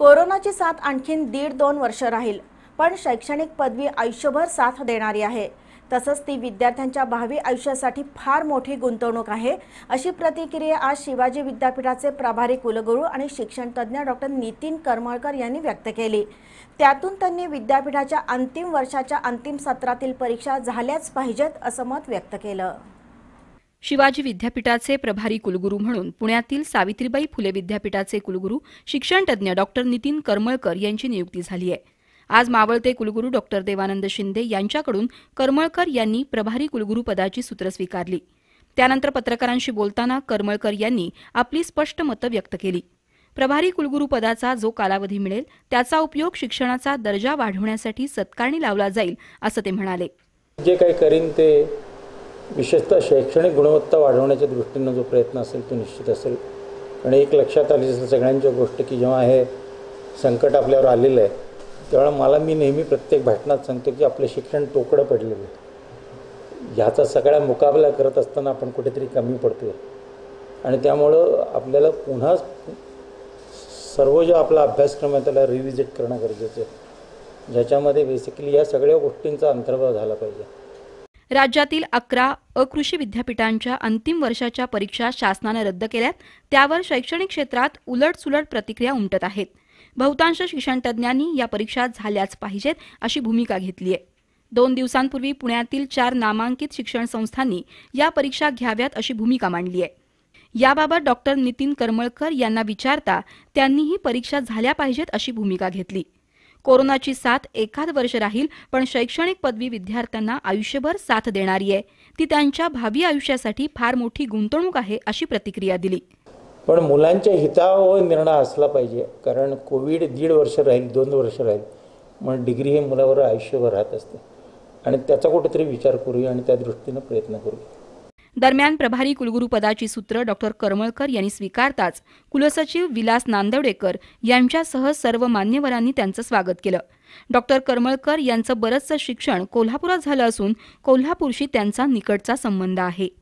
कोरोनाची साथ आणखीन दीड दोन वर्ष राहील पण शैक्षणिक पदवी आयुष्यभर साथ देणारी आहे तसंच ती विद्यार्थ्यांच्या भावी आयुष्यासाठी फार मोठी गुंतवणूक आहे अशी प्रतिक्रिया आज शिवाजी विद्यापीठाचे प्रभारी कुलगुरू आणि शिक्षणतज्ज्ञ डॉक्टर नितीन करमळकर यांनी व्यक्त केली त्यातून त्यांनी विद्यापीठाच्या अंतिम वर्षाच्या अंतिम सत्रातील परीक्षा झाल्याच पाहिजेत असं मत व्यक्त केलं शिवाजी विद्यापीठाचे प्रभारी कुलगुरू म्हणून पुण्यातील सावित्रीबाई फुले विद्यापीठाचे कुलगुरू शिक्षणतज्ञ डॉक्टर नितीन करमळकर यांची नियुक्ती झाली आहे आज मावळते कुलगुरू डॉक्टर देवानंद शिंदे यांच्याकडून करमळकर यांनी प्रभारी कुलगुरू पदाची सूत्र स्वीकारली त्यानंतर पत्रकारांशी बोलताना करमळकर यांनी आपली स्पष्ट मतं व्यक्त केली प्रभारी कुलगुरू पदाचा जो कालावधी मिळेल त्याचा उपयोग शिक्षणाचा दर्जा वाढवण्यासाठी सत्कारणी लावला जाईल असं ते म्हणाले जे काही करीन ते विशेषतः शैक्षणिक गुणवत्ता वाढवण्याच्या दृष्टीनं जो प्रयत्न असेल तो निश्चित असेल आणि एक लक्षात आली असेल सगळ्यांच्या गोष्ट की जेव्हा हे संकट आपल्यावर आलेलं आहे तेव्हा मला मी नेहमी प्रत्येक भाषणात सांगतो की आपलं शिक्षण तोकडं पडलेलं आहे ह्याचा सगळ्या मुकाबला करत असताना आपण कुठेतरी कमी पडतो आहे आणि त्यामुळं आपल्याला पुन्हा सर्व जो आपला अभ्यासक्रम आहे त्याला रिव्हिजिट करणं गरजेचं आहे ज्याच्यामध्ये बेसिकली या सगळ्या गोष्टींचा अंतर्भाव झाला पाहिजे राज्यातील अकरा अकृषी विद्यापीठांच्या अंतिम वर्षाच्या परीक्षा शासनानं रद्द केल्यात त्यावर शैक्षणिक क्षेत्रात उलटसुलट प्रतिक्रिया उमटत आहेत बहुतांश शिक्षणतज्ज्ञांनी या परीक्षा झाल्याच पाहिजेत अशी भूमिका घेतली आहे दोन दिवसांपूर्वी पुण्यातील चार नामांकित शिक्षण संस्थांनी या परीक्षा घ्याव्यात अशी भूमिका मांडली आहे याबाबत डॉक्टर नितीन करमळकर यांना विचारता त्यांनी ही परीक्षा झाल्या पाहिजेत अशी भूमिका घेतली कोरोनाची साथ एखाद वर्ष राहील पण शैक्षणिक पदवी विद्यार्थ्यांना आयुष्यभर साथ देणारी आहे ती त्यांच्या भावी आयुष्यासाठी फार मोठी गुंतवणूक आहे अशी प्रतिक्रिया दिली पण मुलांच्या हितावर निर्णय असला पाहिजे कारण कोविड दीड वर्ष राहील दोन वर्ष राहील म्हणून डिग्री हे मुलावर आयुष्यभर राहत असते आणि त्याचा कुठेतरी विचार करूया आणि त्या दृष्टीनं प्रयत्न करूया दरम्यान प्रभारी कुलगुरूपदाची सूत्र डॉक्टर करमळकर यांनी स्वीकारताच कुलसचिव विलास नांदवडेकर यांच्यासह सर्व मान्यवरांनी त्यांचं स्वागत केलं डॉक्टर करमळकर यांचं बरंचसं शिक्षण कोल्हापुरात झालं असून कोल्हापूरशी त्यांचा निकटचा संबंध आहे